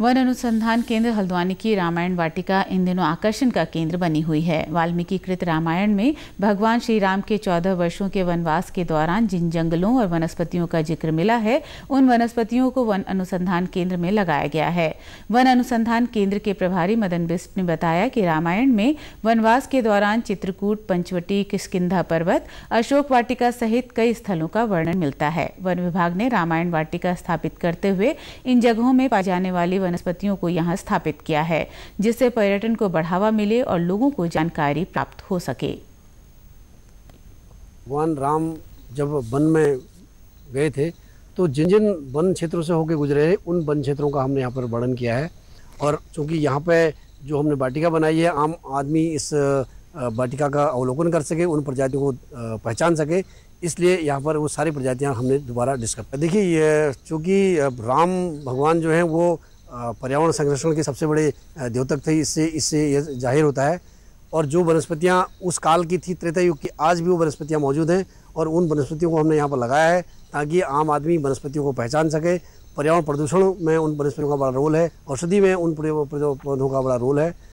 one अनुसंधान केंद्र हल्द्वानी की रामायण वाटिका इन दिनों आकर्षण का केंद्र बनी हुई है वाल्मीकि कृत रामायण में भगवान श्री राम के चौदह वर्षों के वनवास के दौरान जिन जंगलों और वनस्पतियों का जिक्र मिला है उन वनस्पतियों को वन अनुसंधान केंद्र में लगाया गया है वन अनुसंधान केंद्र के प्रभारी मदन बिस्ट ने बताया कि रामायण में वनवास के दौरान चित्रकूट पंचवटी किस्किधा पर्वत अशोक वाटिका सहित कई स्थलों का वर्णन मिलता है वन विभाग ने रामायण वाटिका स्थापित करते हुए इन जगहों में पाए जाने वाली वनस्पतियों को यहाँ स्थापित किया है जिससे पर्यटन को बढ़ावा मिले और लोगों को जानकारी प्राप्त हो सके भगवान राम जब वन में गए थे तो जिन जिन वन क्षेत्रों से होकर गुजरे हैं उन वन क्षेत्रों का हमने यहाँ पर वर्णन किया है और चूँकि यहाँ पे जो हमने वाटिका बनाई है आम आदमी इस वाटिका का अवलोकन कर सके उन प्रजातियों को पहचान सके इसलिए यहाँ पर वो सारी प्रजातियाँ हमने दोबारा डिस्कस देखिए चूँकि राम भगवान जो हैं वो पर्यावरण संरक्षण के सबसे बड़े द्योतक थे इससे इससे यह जाहिर होता है और जो वनस्पतियाँ उस काल की थी त्रेता युग की आज भी वो वनस्पतियाँ मौजूद हैं और उन वनस्पतियों को हमने यहाँ पर लगाया है ताकि आम आदमी वनस्पतियों को पहचान सके पर्यावरण प्रदूषण में उन वनस्पतियों का बड़ा रोल है औषधि में उन पौधों का बड़ा रोल है